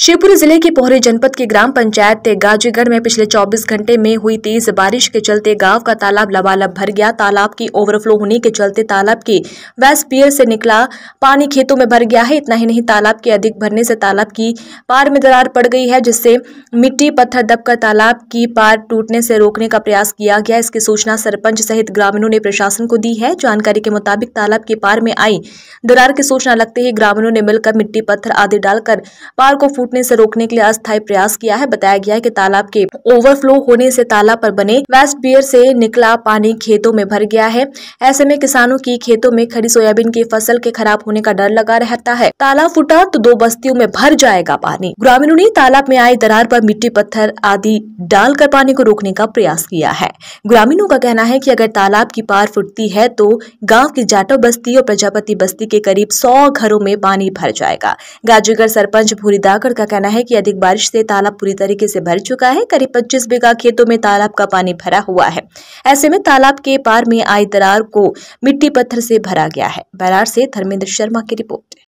शिवपुरी जिले के पोहरी जनपद के ग्राम पंचायत गाजीगढ़ में पिछले 24 घंटे में हुई तेज बारिश के चलते गांव का तालाब लबालब भर गया तालाब की ओवरफ्लो होने के चलते तालाब के वेस्ट पियर से निकला पानी खेतों में भर गया है इतना ही नहीं तालाब के अधिक भरने से तालाब की पार में दरार पड़ गई है जिससे मिट्टी पत्थर दबकर तालाब की पार टूटने से रोकने का प्रयास किया गया इसकी सूचना सरपंच सहित ग्रामीणों ने प्रशासन को दी है जानकारी के मुताबिक तालाब की पार में आई दरार की सूचना लगते ही ग्रामीणों ने मिलकर मिट्टी पत्थर आदि डालकर पार को फूट टूटने से रोकने के लिए अस्थायी प्रयास किया है बताया गया है कि तालाब के ओवरफ्लो होने से तालाब पर बने वेस्ट बियर से निकला पानी खेतों में भर गया है ऐसे में किसानों की खेतों में खड़ी सोयाबीन की फसल के खराब होने का डर लगा रहता है तालाब फूटा तो दो बस्तियों में भर जाएगा पानी ग्रामीणों ने तालाब में आई दरार आरोप मिट्टी पत्थर आदि डालकर पानी को रोकने का प्रयास किया है ग्रामीणों का कहना है की अगर तालाब की पार फुटती है तो गाँव की जाटो बस्ती और प्रजापति बस्ती के करीब सौ घरों में पानी भर जाएगा गाजीगढ़ सरपंच भूरी दाकर का कहना है कि अधिक बारिश से तालाब पूरी तरीके से भर चुका है करीब 25 बीघा खेतों में तालाब का पानी भरा हुआ है ऐसे में तालाब के पार में आई दरार को मिट्टी पत्थर से भरा गया है बैरार से धर्मेंद्र शर्मा की रिपोर्ट